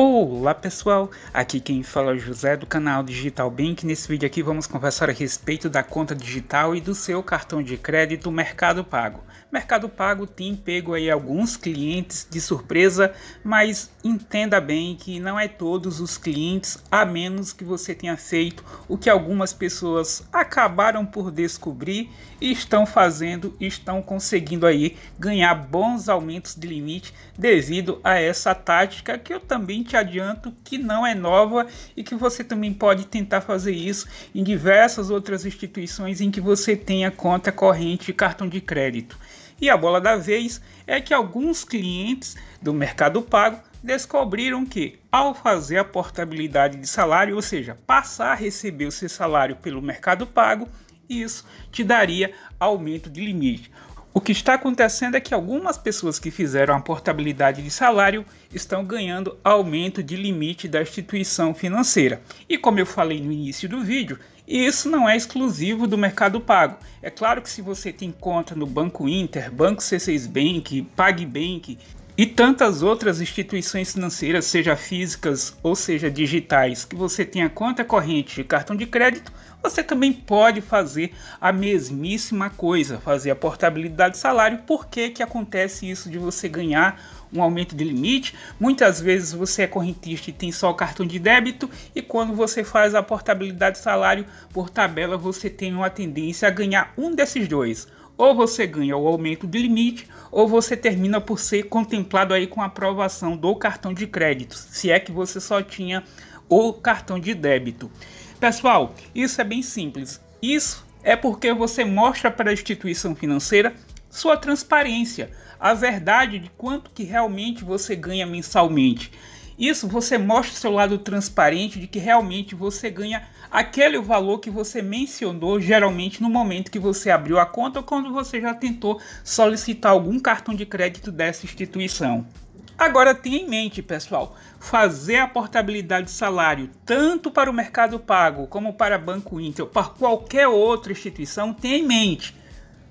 Olá pessoal, aqui quem fala é o José do canal Digital Bank. Nesse vídeo aqui vamos conversar a respeito da conta digital e do seu cartão de crédito Mercado Pago. Mercado Pago tem pego aí alguns clientes de surpresa, mas entenda bem que não é todos os clientes, a menos que você tenha feito o que algumas pessoas acabaram por descobrir e estão fazendo, estão conseguindo aí ganhar bons aumentos de limite devido a essa tática que eu também te adianto que não é nova e que você também pode tentar fazer isso em diversas outras instituições em que você tenha conta corrente e cartão de crédito. E a bola da vez é que alguns clientes do Mercado Pago descobriram que, ao fazer a portabilidade de salário, ou seja, passar a receber o seu salário pelo Mercado Pago, isso te daria aumento de limite. O que está acontecendo é que algumas pessoas que fizeram a portabilidade de salário estão ganhando aumento de limite da instituição financeira. E como eu falei no início do vídeo, isso não é exclusivo do Mercado Pago. É claro que se você tem conta no Banco Inter, Banco C6 Bank, PagBank, e tantas outras instituições financeiras, seja físicas ou seja digitais, que você tenha conta corrente de cartão de crédito, você também pode fazer a mesmíssima coisa, fazer a portabilidade de salário. Por que, que acontece isso de você ganhar um aumento de limite? Muitas vezes você é correntista e tem só o cartão de débito, e quando você faz a portabilidade de salário por tabela, você tem uma tendência a ganhar um desses dois ou você ganha o aumento de limite, ou você termina por ser contemplado aí com a aprovação do cartão de crédito, se é que você só tinha o cartão de débito. Pessoal, isso é bem simples. Isso é porque você mostra para a instituição financeira sua transparência, a verdade de quanto que realmente você ganha mensalmente. Isso você mostra o seu lado transparente de que realmente você ganha aquele valor que você mencionou geralmente no momento que você abriu a conta ou quando você já tentou solicitar algum cartão de crédito dessa instituição. Agora tenha em mente, pessoal, fazer a portabilidade de salário tanto para o Mercado Pago como para Banco Inter ou para qualquer outra instituição, tenha em mente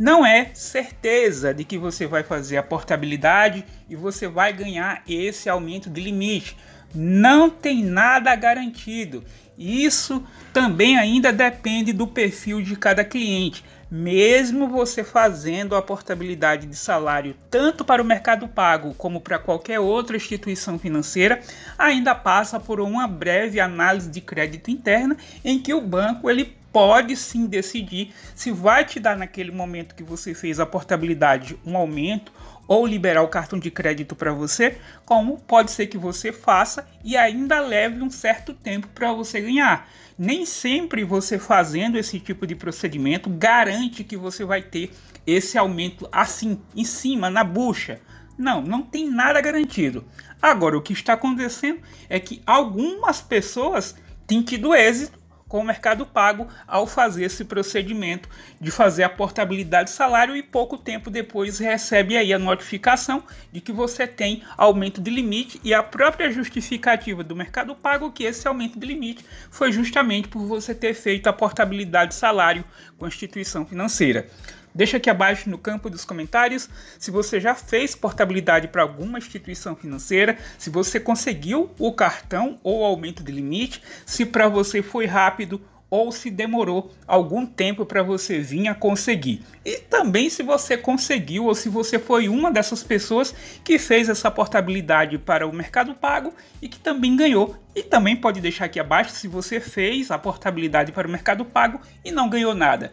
não é certeza de que você vai fazer a portabilidade e você vai ganhar esse aumento de limite. Não tem nada garantido. Isso também ainda depende do perfil de cada cliente. Mesmo você fazendo a portabilidade de salário tanto para o Mercado Pago como para qualquer outra instituição financeira, ainda passa por uma breve análise de crédito interna em que o banco ele pode sim decidir se vai te dar naquele momento que você fez a portabilidade um aumento ou liberar o cartão de crédito para você, como pode ser que você faça e ainda leve um certo tempo para você ganhar. Nem sempre você fazendo esse tipo de procedimento garante que você vai ter esse aumento assim em cima na bucha. Não, não tem nada garantido. Agora o que está acontecendo é que algumas pessoas têm tido êxito com o Mercado Pago ao fazer esse procedimento de fazer a portabilidade de salário e pouco tempo depois recebe aí a notificação de que você tem aumento de limite e a própria justificativa do Mercado Pago que esse aumento de limite foi justamente por você ter feito a portabilidade de salário com a instituição financeira. Deixa aqui abaixo no campo dos comentários se você já fez portabilidade para alguma instituição financeira, se você conseguiu o cartão ou aumento de limite, se para você foi rápido ou se demorou algum tempo para você vir a conseguir. E também se você conseguiu ou se você foi uma dessas pessoas que fez essa portabilidade para o Mercado Pago e que também ganhou. E também pode deixar aqui abaixo se você fez a portabilidade para o Mercado Pago e não ganhou nada.